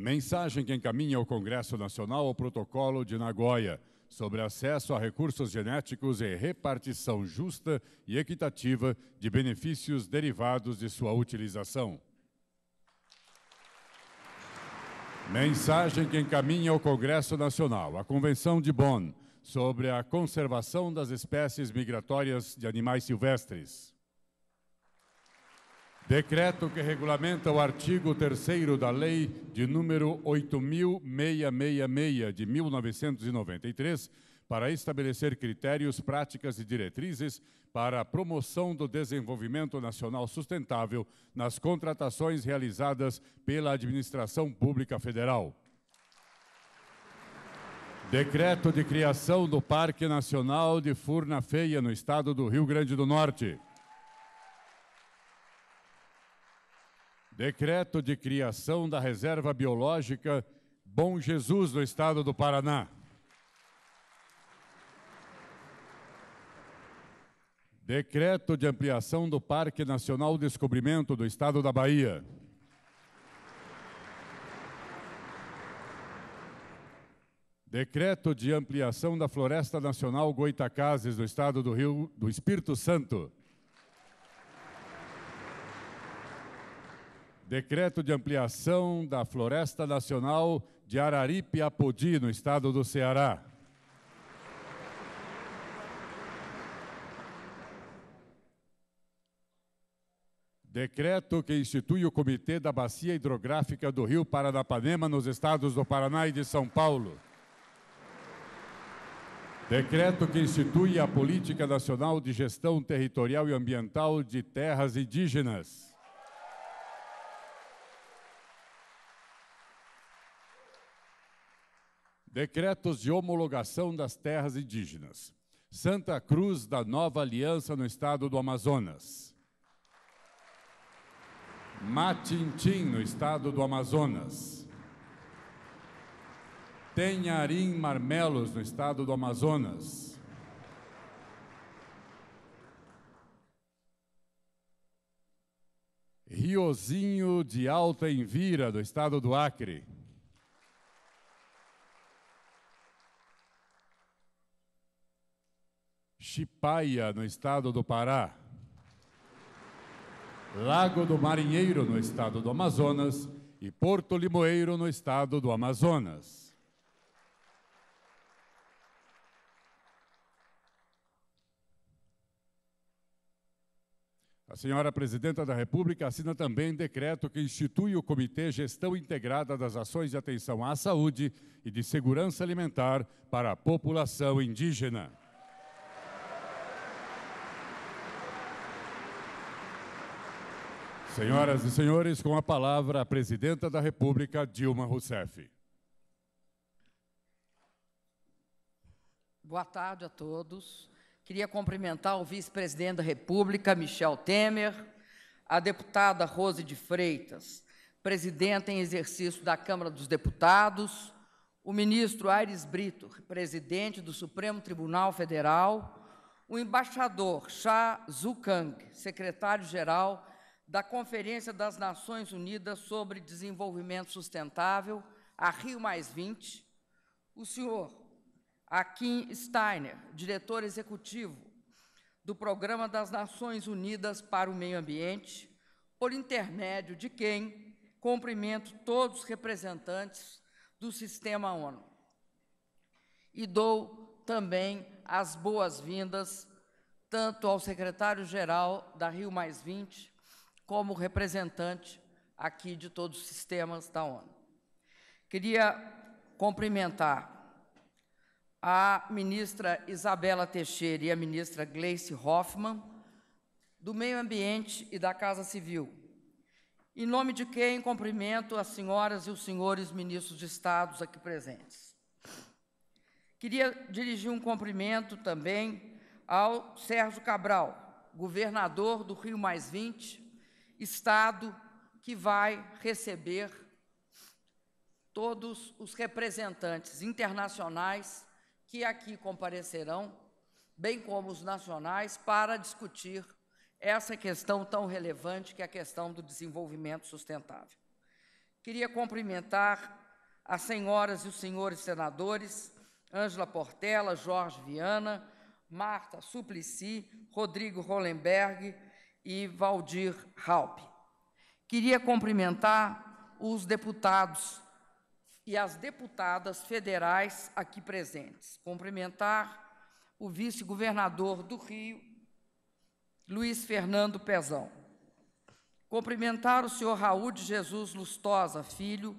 Mensagem que encaminha ao Congresso Nacional o protocolo de Nagoya sobre acesso a recursos genéticos e repartição justa e equitativa de benefícios derivados de sua utilização. Mensagem que encaminha ao Congresso Nacional a Convenção de Bonn sobre a conservação das espécies migratórias de animais silvestres. Decreto que regulamenta o artigo 3 da Lei de número 8666 de 1993 para estabelecer critérios, práticas e diretrizes para a promoção do desenvolvimento nacional sustentável nas contratações realizadas pela Administração Pública Federal. Decreto de criação do Parque Nacional de Furna Feia no estado do Rio Grande do Norte. Decreto de criação da Reserva Biológica Bom Jesus do Estado do Paraná. Decreto de ampliação do Parque Nacional Descobrimento do Estado da Bahia. Decreto de ampliação da Floresta Nacional Goitacazes do Estado do Rio do Espírito Santo. Decreto de ampliação da Floresta Nacional de Araripe-Apodi, no estado do Ceará. Decreto que institui o Comitê da Bacia Hidrográfica do Rio Paranapanema nos estados do Paraná e de São Paulo. Decreto que institui a Política Nacional de Gestão Territorial e Ambiental de Terras Indígenas. Decretos de homologação das terras indígenas. Santa Cruz da Nova Aliança no estado do Amazonas. Matintim, no estado do Amazonas. Tenharim Marmelos, no estado do Amazonas. Riozinho de Alta Envira, do estado do Acre. Chipaia, no estado do Pará, Lago do Marinheiro, no estado do Amazonas, e Porto Limoeiro, no estado do Amazonas. A senhora Presidenta da República assina também decreto que institui o Comitê Gestão Integrada das Ações de Atenção à Saúde e de Segurança Alimentar para a População Indígena. Senhoras e senhores, com a palavra a presidenta da República, Dilma Rousseff. Boa tarde a todos. Queria cumprimentar o vice-presidente da República, Michel Temer, a deputada Rose de Freitas, presidenta em exercício da Câmara dos Deputados, o ministro Aires Brito, presidente do Supremo Tribunal Federal, o embaixador Zhu Kang, secretário-geral da Conferência das Nações Unidas sobre Desenvolvimento Sustentável, a Rio +20, o senhor Akin Steiner, diretor executivo do Programa das Nações Unidas para o Meio Ambiente, por intermédio de quem cumprimento todos os representantes do sistema ONU. E dou também as boas-vindas tanto ao secretário-geral da Rio +20, como representante aqui de todos os sistemas da ONU. Queria cumprimentar a ministra Isabela Teixeira e a ministra Gleice Hoffmann, do Meio Ambiente e da Casa Civil, em nome de quem cumprimento as senhoras e os senhores ministros de Estados aqui presentes. Queria dirigir um cumprimento também ao Sérgio Cabral, governador do Rio Mais 20, Estado que vai receber todos os representantes internacionais que aqui comparecerão, bem como os nacionais, para discutir essa questão tão relevante que é a questão do desenvolvimento sustentável. Queria cumprimentar as senhoras e os senhores senadores, Ângela Portela, Jorge Viana, Marta Suplicy, Rodrigo Hollenberg, e Valdir Halpe. Queria cumprimentar os deputados e as deputadas federais aqui presentes. Cumprimentar o vice-governador do Rio, Luiz Fernando Pezão. Cumprimentar o senhor Raul de Jesus Lustosa Filho,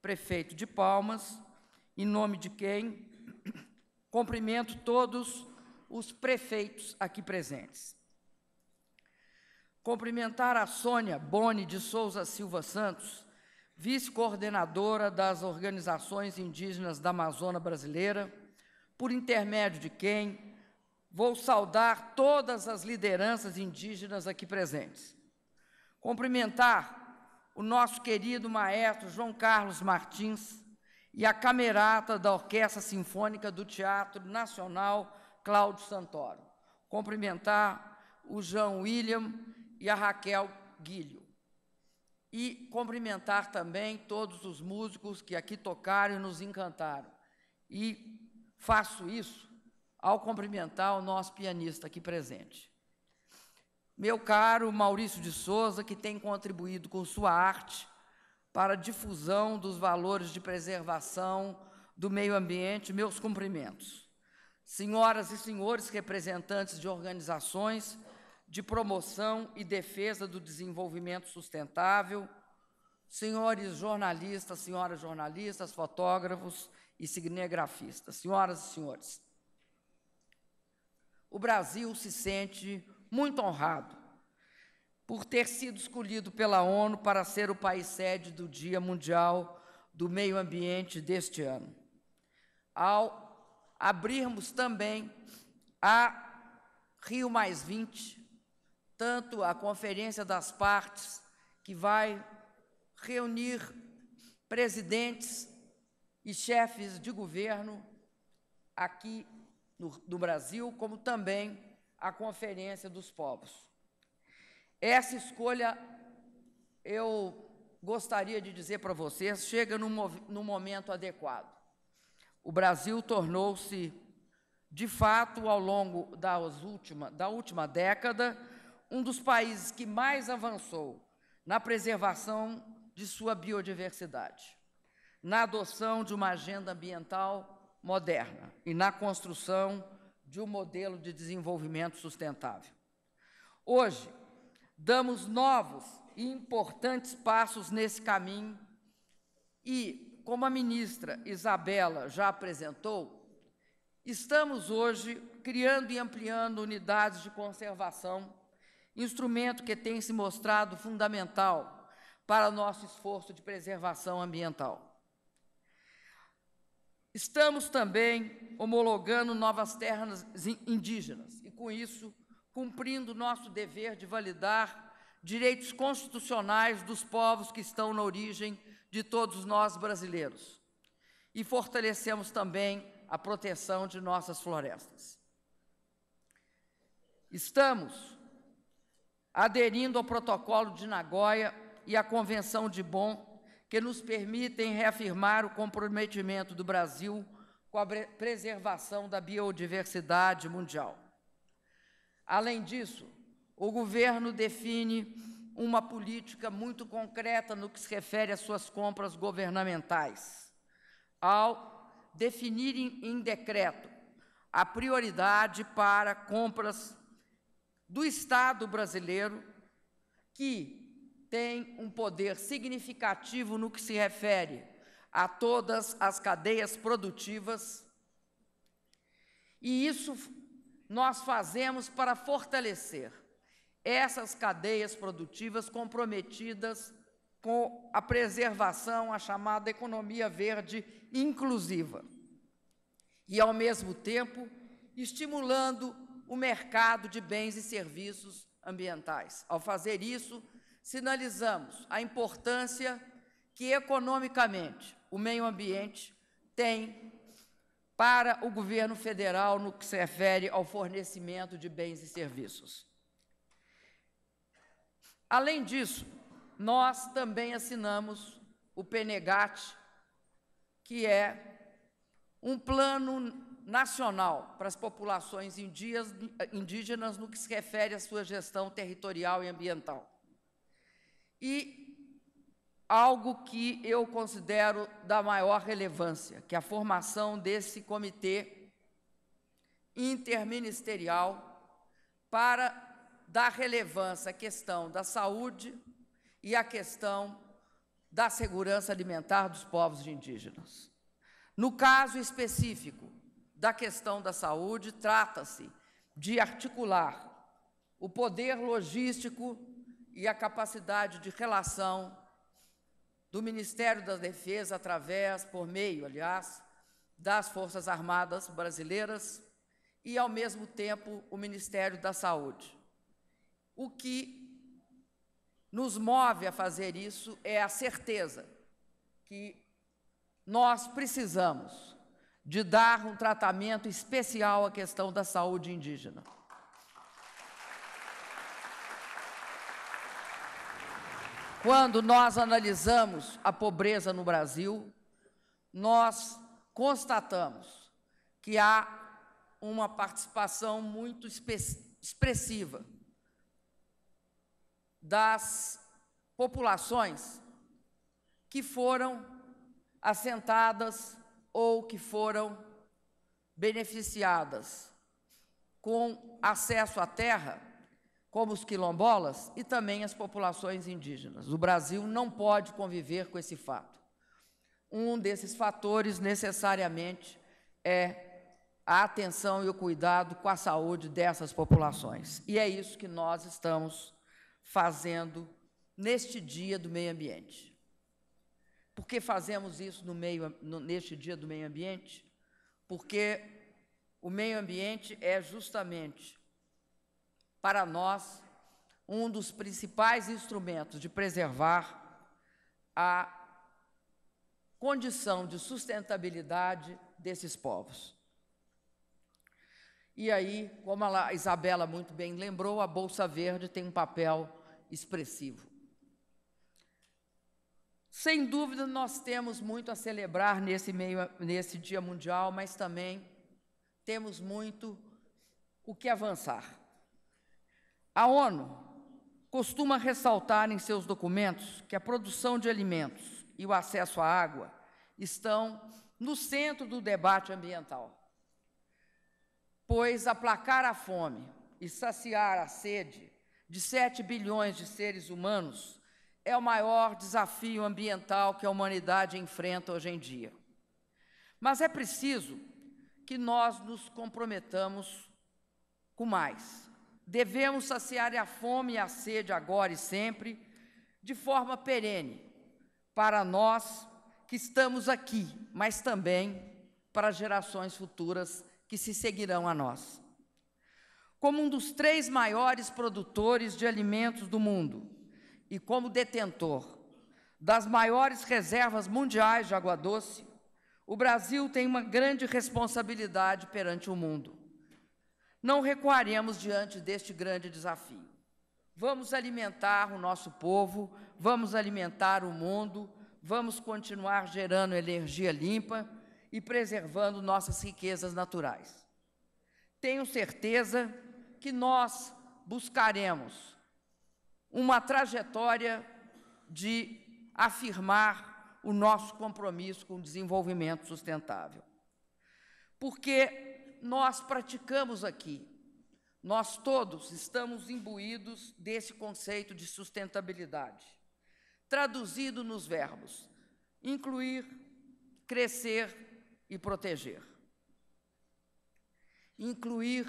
prefeito de Palmas, em nome de quem cumprimento todos os prefeitos aqui presentes. Cumprimentar a Sônia Boni de Souza Silva Santos, vice-coordenadora das organizações indígenas da Amazônia Brasileira, por intermédio de quem vou saudar todas as lideranças indígenas aqui presentes. Cumprimentar o nosso querido maestro João Carlos Martins e a camerata da Orquestra Sinfônica do Teatro Nacional Cláudio Santoro. Cumprimentar o João William e a Raquel Guilho. E cumprimentar também todos os músicos que aqui tocaram e nos encantaram. E faço isso ao cumprimentar o nosso pianista aqui presente. Meu caro Maurício de Souza, que tem contribuído com sua arte para a difusão dos valores de preservação do meio ambiente, meus cumprimentos. Senhoras e senhores representantes de organizações de promoção e defesa do desenvolvimento sustentável, senhores jornalistas, senhoras jornalistas, fotógrafos e cinegrafistas, senhoras e senhores. O Brasil se sente muito honrado por ter sido escolhido pela ONU para ser o país sede do Dia Mundial do Meio Ambiente deste ano. Ao abrirmos também a Rio Mais 20, tanto a Conferência das Partes, que vai reunir presidentes e chefes de governo aqui no, Brasil, como também a Conferência dos Povos. Essa escolha, eu gostaria de dizer para vocês, chega no, no momento adequado. O Brasil tornou-se, de fato, ao longo das última, da última década, um dos países que mais avançou na preservação de sua biodiversidade, na adoção de uma agenda ambiental moderna e na construção de um modelo de desenvolvimento sustentável. Hoje, damos novos e importantes passos nesse caminho e, como a ministra Isabela já apresentou, estamos hoje criando e ampliando unidades de conservação instrumento que tem se mostrado fundamental para o nosso esforço de preservação ambiental. Estamos também homologando novas terras indígenas e, com isso, cumprindo nosso dever de validar direitos constitucionais dos povos que estão na origem de todos nós brasileiros. E fortalecemos também a proteção de nossas florestas. Estamos aderindo ao protocolo de Nagoya e à Convenção de Bonn, que nos permitem reafirmar o comprometimento do Brasil com a preservação da biodiversidade mundial. Além disso, o governo define uma política muito concreta no que se refere às suas compras governamentais, ao definir em decreto a prioridade para compras do Estado brasileiro, que tem um poder significativo no que se refere a todas as cadeias produtivas, e isso nós fazemos para fortalecer essas cadeias produtivas comprometidas com a preservação, a chamada economia verde inclusiva. E, ao mesmo tempo, estimulando o mercado de bens e serviços ambientais. Ao fazer isso, sinalizamos a importância que economicamente o meio ambiente tem para o governo federal no que se refere ao fornecimento de bens e serviços. Além disso, nós também assinamos o PNGAT, que é um plano nacional para as populações indígenas no que se refere à sua gestão territorial e ambiental. E algo que eu considero da maior relevância, que é a formação desse comitê interministerial para dar relevância à questão da saúde e à questão da segurança alimentar dos povos indígenas. No caso específico da questão da saúde trata-se de articular o poder logístico e a capacidade de relação do Ministério da Defesa através, por meio, aliás, das Forças Armadas brasileiras e, ao mesmo tempo, o Ministério da Saúde. O que nos move a fazer isso é a certeza que nós precisamos de dar um tratamento especial à questão da saúde indígena. Quando nós analisamos a pobreza no Brasil, nós constatamos que há uma participação muito expressiva das populações que foram assentadas ou que foram beneficiadas com acesso à terra, como os quilombolas e também as populações indígenas. O Brasil não pode conviver com esse fato. Um desses fatores, necessariamente, é a atenção e o cuidado com a saúde dessas populações. E é isso que nós estamos fazendo neste Dia do Meio Ambiente. Por que fazemos isso no meio, no, neste dia do meio ambiente? Porque o meio ambiente é justamente, para nós, um dos principais instrumentos de preservar a condição de sustentabilidade desses povos. E aí, como a Isabela muito bem lembrou, a Bolsa Verde tem um papel expressivo. Sem dúvida, nós temos muito a celebrar nesse, meio, nesse Dia Mundial, mas também temos muito o que avançar. A ONU costuma ressaltar em seus documentos que a produção de alimentos e o acesso à água estão no centro do debate ambiental, pois aplacar a fome e saciar a sede de 7 bilhões de seres humanos é o maior desafio ambiental que a humanidade enfrenta hoje em dia. Mas é preciso que nós nos comprometamos com mais. Devemos saciar a fome e a sede agora e sempre, de forma perene, para nós que estamos aqui, mas também para gerações futuras que se seguirão a nós. Como um dos três maiores produtores de alimentos do mundo, e como detentor das maiores reservas mundiais de água doce, o Brasil tem uma grande responsabilidade perante o mundo. Não recuaremos diante deste grande desafio. Vamos alimentar o nosso povo, vamos alimentar o mundo, vamos continuar gerando energia limpa e preservando nossas riquezas naturais. Tenho certeza que nós buscaremos uma trajetória de afirmar o nosso compromisso com o desenvolvimento sustentável. Porque nós praticamos aqui, nós todos estamos imbuídos desse conceito de sustentabilidade, traduzido nos verbos incluir, crescer e proteger. Incluir,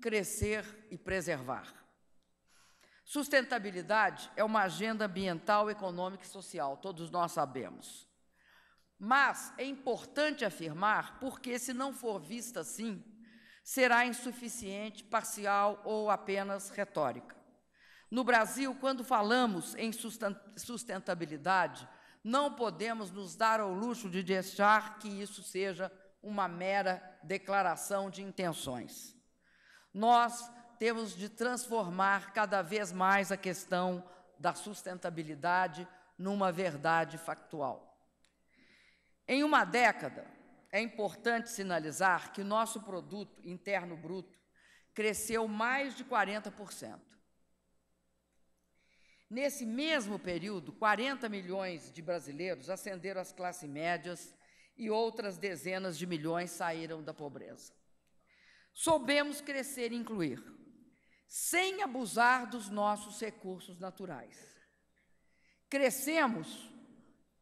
crescer e preservar. Sustentabilidade é uma agenda ambiental, econômica e social, todos nós sabemos. Mas é importante afirmar, porque se não for vista assim, será insuficiente, parcial ou apenas retórica. No Brasil, quando falamos em sustentabilidade, não podemos nos dar ao luxo de deixar que isso seja uma mera declaração de intenções. Nós temos de transformar cada vez mais a questão da sustentabilidade numa verdade factual. Em uma década, é importante sinalizar que nosso produto interno bruto cresceu mais de 40%. Nesse mesmo período, 40 milhões de brasileiros ascenderam às classes médias e outras dezenas de milhões saíram da pobreza. Soubemos crescer e incluir sem abusar dos nossos recursos naturais. Crescemos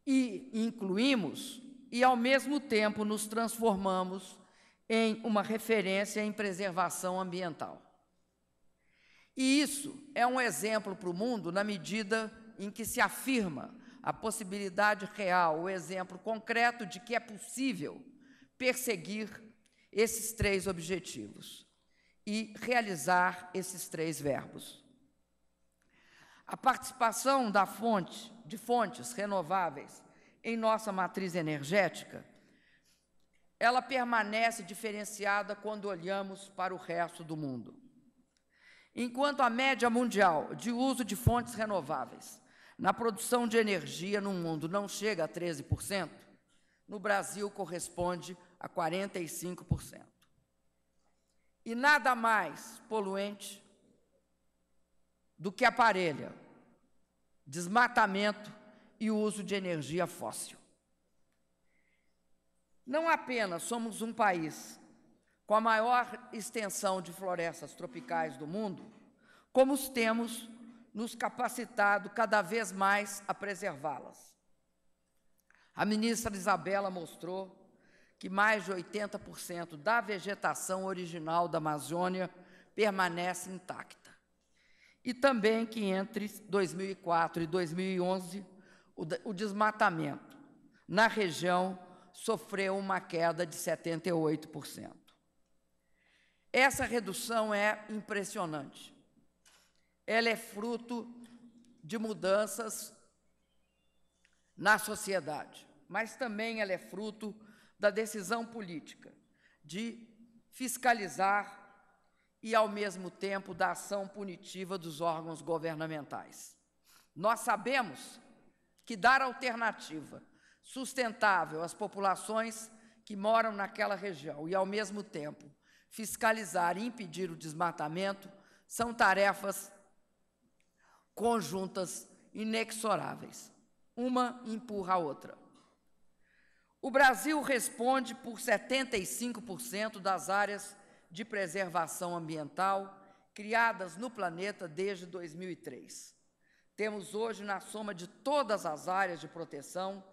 e incluímos, e ao mesmo tempo nos transformamos em uma referência em preservação ambiental. E isso é um exemplo para o mundo na medida em que se afirma a possibilidade real, o exemplo concreto de que é possível perseguir esses três objetivos e realizar esses três verbos. A participação da fonte de fontes renováveis em nossa matriz energética, ela permanece diferenciada quando olhamos para o resto do mundo. Enquanto a média mundial de uso de fontes renováveis na produção de energia no mundo não chega a 13%, no Brasil corresponde a 45%. E nada mais poluente do que aparelha, desmatamento e o uso de energia fóssil. Não apenas somos um país com a maior extensão de florestas tropicais do mundo, como os temos nos capacitado cada vez mais a preservá-las. A ministra Isabela mostrou que mais de 80% da vegetação original da Amazônia permanece intacta. E também que entre 2004 e 2011, o desmatamento na região sofreu uma queda de 78%. Essa redução é impressionante. Ela é fruto de mudanças na sociedade, mas também ela é fruto da decisão política de fiscalizar e, ao mesmo tempo, da ação punitiva dos órgãos governamentais. Nós sabemos que dar alternativa sustentável às populações que moram naquela região e, ao mesmo tempo, fiscalizar e impedir o desmatamento são tarefas conjuntas inexoráveis. Uma empurra a outra. O Brasil responde por 75% das áreas de preservação ambiental criadas no planeta desde 2003. Temos hoje, na soma de todas as áreas de proteção,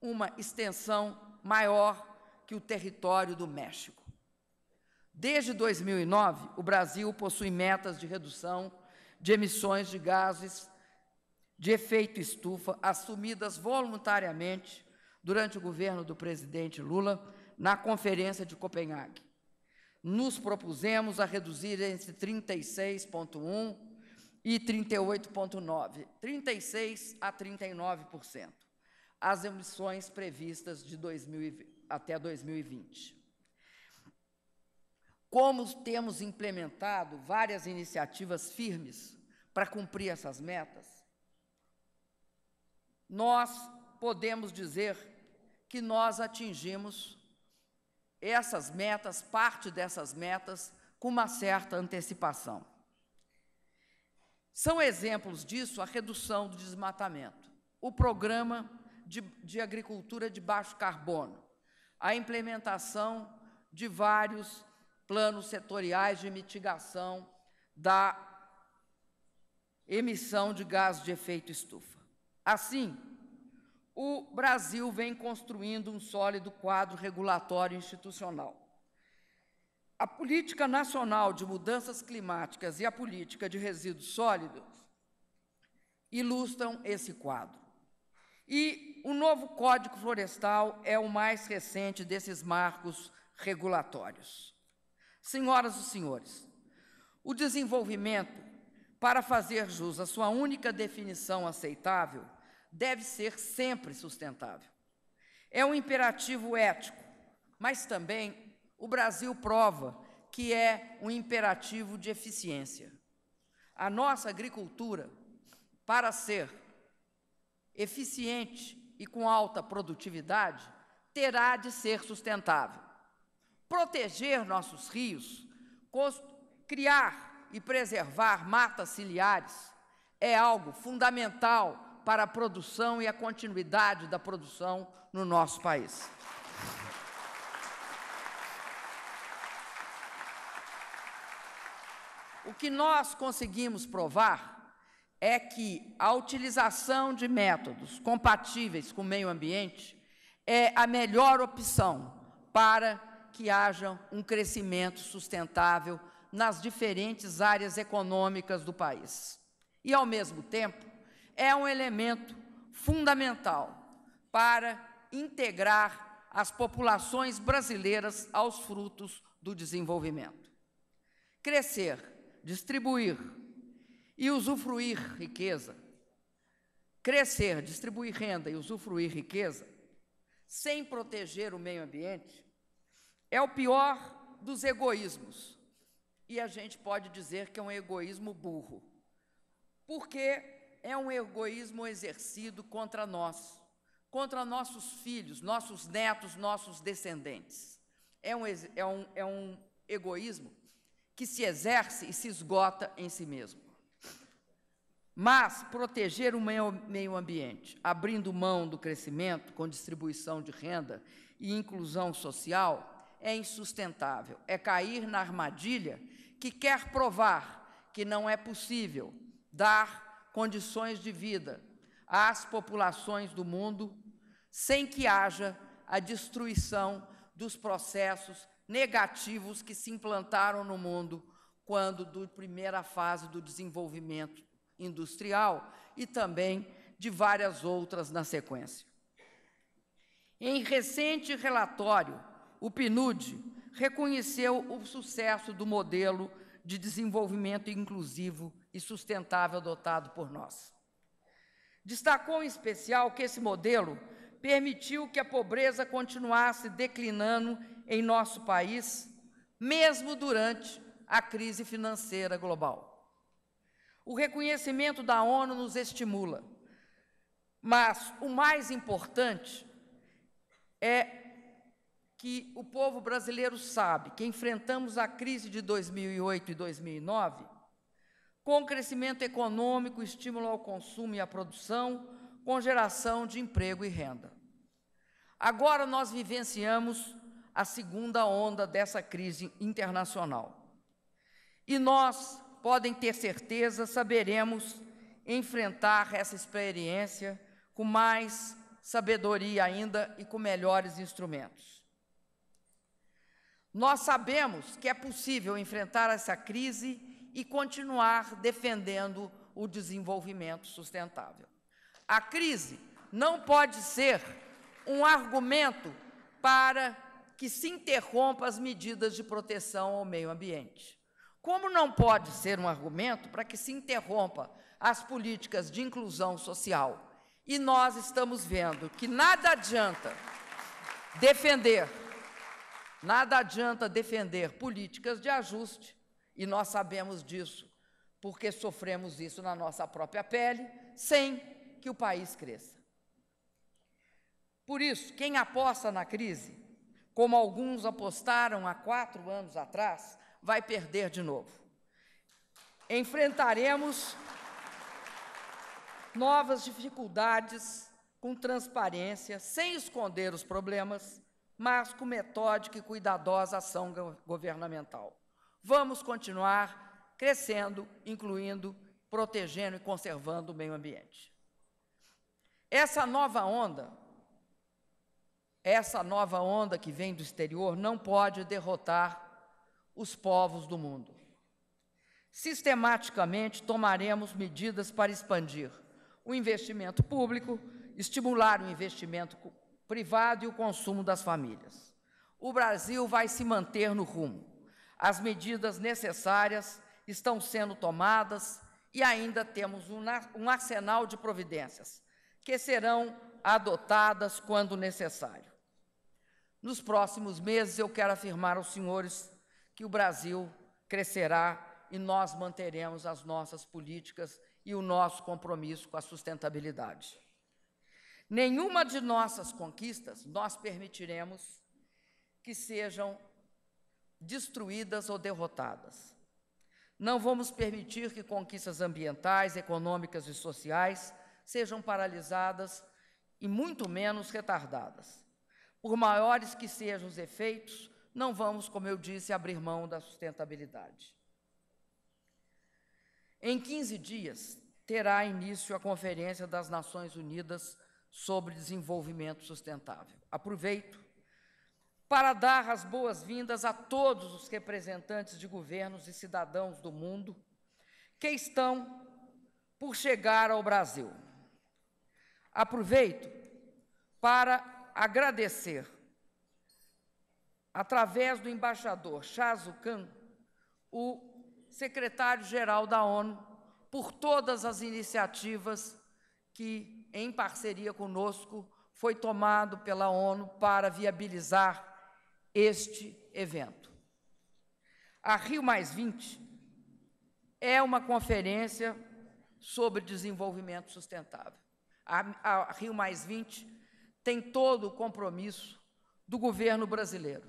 uma extensão maior que o território do México. Desde 2009, o Brasil possui metas de redução de emissões de gases de efeito estufa assumidas voluntariamente durante o governo do presidente Lula na Conferência de Copenhague. Nos propusemos a reduzir entre 36,1% e 38,9%, 36% a 39%, as emissões previstas de 2020, até 2020. Como temos implementado várias iniciativas firmes para cumprir essas metas, nós podemos dizer que nós atingimos essas metas, parte dessas metas, com uma certa antecipação. São exemplos disso a redução do desmatamento, o programa de, de agricultura de baixo carbono, a implementação de vários planos setoriais de mitigação da emissão de gases de efeito estufa. Assim, o Brasil vem construindo um sólido quadro regulatório institucional. A Política Nacional de Mudanças Climáticas e a Política de Resíduos Sólidos ilustram esse quadro. E o novo Código Florestal é o mais recente desses marcos regulatórios. Senhoras e senhores, o desenvolvimento, para fazer jus à sua única definição aceitável, deve ser sempre sustentável. É um imperativo ético, mas também o Brasil prova que é um imperativo de eficiência. A nossa agricultura, para ser eficiente e com alta produtividade, terá de ser sustentável. Proteger nossos rios, criar e preservar matas ciliares é algo fundamental para a produção e a continuidade da produção no nosso país. O que nós conseguimos provar é que a utilização de métodos compatíveis com o meio ambiente é a melhor opção para que haja um crescimento sustentável nas diferentes áreas econômicas do país. E, ao mesmo tempo, é um elemento fundamental para integrar as populações brasileiras aos frutos do desenvolvimento. Crescer, distribuir e usufruir riqueza. Crescer, distribuir renda e usufruir riqueza sem proteger o meio ambiente é o pior dos egoísmos. E a gente pode dizer que é um egoísmo burro. Porque é um egoísmo exercido contra nós, contra nossos filhos, nossos netos, nossos descendentes. É um, é um, é um egoísmo que se exerce e se esgota em si mesmo. Mas proteger o meio ambiente, abrindo mão do crescimento com distribuição de renda e inclusão social, é insustentável. É cair na armadilha que quer provar que não é possível dar condições de vida às populações do mundo, sem que haja a destruição dos processos negativos que se implantaram no mundo quando da primeira fase do desenvolvimento industrial e também de várias outras na sequência. Em recente relatório, o PNUD reconheceu o sucesso do modelo de desenvolvimento inclusivo e sustentável adotado por nós. Destacou em especial que esse modelo permitiu que a pobreza continuasse declinando em nosso país, mesmo durante a crise financeira global. O reconhecimento da ONU nos estimula, mas o mais importante é que o povo brasileiro sabe que enfrentamos a crise de 2008 e 2009 com crescimento econômico, estímulo ao consumo e à produção, com geração de emprego e renda. Agora nós vivenciamos a segunda onda dessa crise internacional. E nós, podem ter certeza, saberemos enfrentar essa experiência com mais sabedoria ainda e com melhores instrumentos. Nós sabemos que é possível enfrentar essa crise e continuar defendendo o desenvolvimento sustentável. A crise não pode ser um argumento para que se interrompa as medidas de proteção ao meio ambiente. Como não pode ser um argumento para que se interrompa as políticas de inclusão social? E nós estamos vendo que nada adianta defender Nada adianta defender políticas de ajuste, e nós sabemos disso, porque sofremos isso na nossa própria pele, sem que o país cresça. Por isso, quem aposta na crise, como alguns apostaram há quatro anos atrás, vai perder de novo. Enfrentaremos novas dificuldades com transparência, sem esconder os problemas mas com metódica e cuidadosa ação governamental. Vamos continuar crescendo, incluindo, protegendo e conservando o meio ambiente. Essa nova onda, essa nova onda que vem do exterior, não pode derrotar os povos do mundo. Sistematicamente tomaremos medidas para expandir o investimento público, estimular o investimento privado e o consumo das famílias. O Brasil vai se manter no rumo. As medidas necessárias estão sendo tomadas e ainda temos um arsenal de providências que serão adotadas quando necessário. Nos próximos meses, eu quero afirmar aos senhores que o Brasil crescerá e nós manteremos as nossas políticas e o nosso compromisso com a sustentabilidade. Nenhuma de nossas conquistas nós permitiremos que sejam destruídas ou derrotadas. Não vamos permitir que conquistas ambientais, econômicas e sociais sejam paralisadas e muito menos retardadas. Por maiores que sejam os efeitos, não vamos, como eu disse, abrir mão da sustentabilidade. Em 15 dias, terá início a Conferência das Nações Unidas sobre desenvolvimento sustentável. Aproveito para dar as boas-vindas a todos os representantes de governos e cidadãos do mundo que estão por chegar ao Brasil. Aproveito para agradecer, através do embaixador Chazo Khan, o secretário-geral da ONU, por todas as iniciativas que em parceria conosco, foi tomado pela ONU para viabilizar este evento. A Rio é uma conferência sobre desenvolvimento sustentável. A, a Rio tem todo o compromisso do governo brasileiro.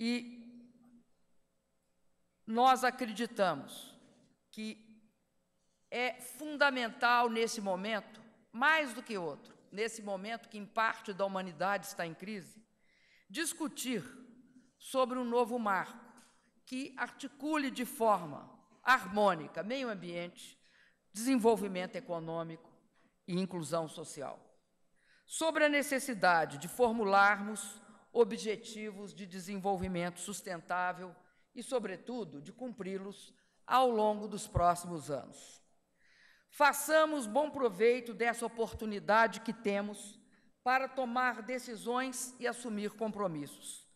E nós acreditamos que é fundamental nesse momento, mais do que outro, nesse momento que em parte da humanidade está em crise, discutir sobre um novo marco que articule de forma harmônica meio ambiente, desenvolvimento econômico e inclusão social. Sobre a necessidade de formularmos objetivos de desenvolvimento sustentável e, sobretudo, de cumpri-los ao longo dos próximos anos. Façamos bom proveito dessa oportunidade que temos para tomar decisões e assumir compromissos,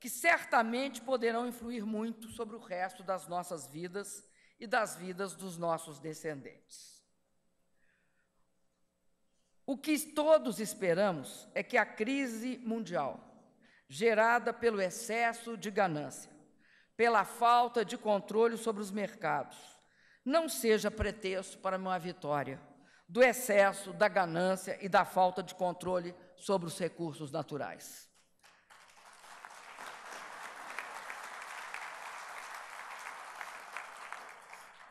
que certamente poderão influir muito sobre o resto das nossas vidas e das vidas dos nossos descendentes. O que todos esperamos é que a crise mundial, gerada pelo excesso de ganância, pela falta de controle sobre os mercados, não seja pretexto para uma vitória do excesso, da ganância e da falta de controle sobre os recursos naturais.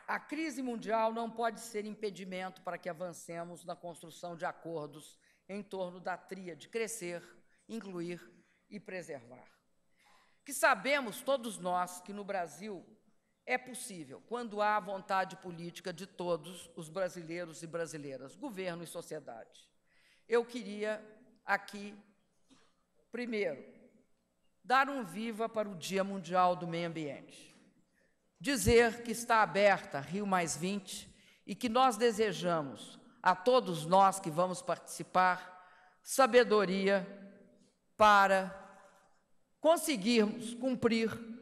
A crise mundial não pode ser impedimento para que avancemos na construção de acordos em torno da tríade crescer, incluir e preservar. Que sabemos todos nós que no Brasil é possível quando há vontade política de todos os brasileiros e brasileiras, governo e sociedade. Eu queria aqui, primeiro, dar um viva para o Dia Mundial do Meio Ambiente. Dizer que está aberta Rio Mais 20 e que nós desejamos a todos nós que vamos participar sabedoria para conseguirmos cumprir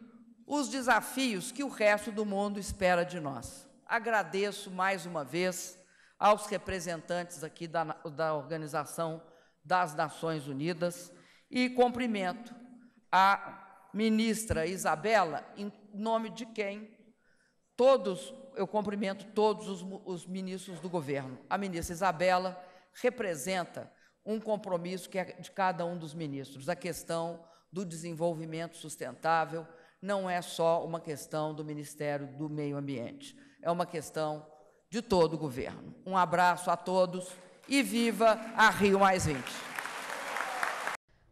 os desafios que o resto do mundo espera de nós. Agradeço mais uma vez aos representantes aqui da, da Organização das Nações Unidas e cumprimento a ministra Isabela, em nome de quem todos, eu cumprimento todos os, os, ministros do governo. A ministra Isabela representa um compromisso que é de cada um dos ministros, a questão do desenvolvimento sustentável, não é só uma questão do Ministério do Meio Ambiente, é uma questão de todo o governo. Um abraço a todos e viva a Rio Mais 20!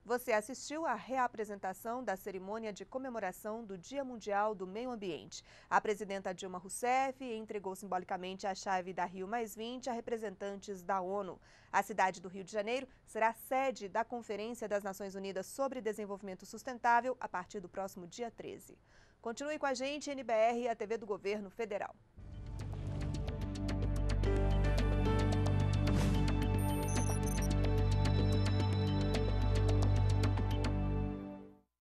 Você assistiu à reapresentação da cerimônia de comemoração do Dia Mundial do Meio Ambiente. A presidenta Dilma Rousseff entregou simbolicamente a chave da Rio a representantes da ONU. A cidade do Rio de Janeiro será sede da Conferência das Nações Unidas sobre Desenvolvimento Sustentável a partir do próximo dia 13. Continue com a gente, NBR e a TV do Governo Federal.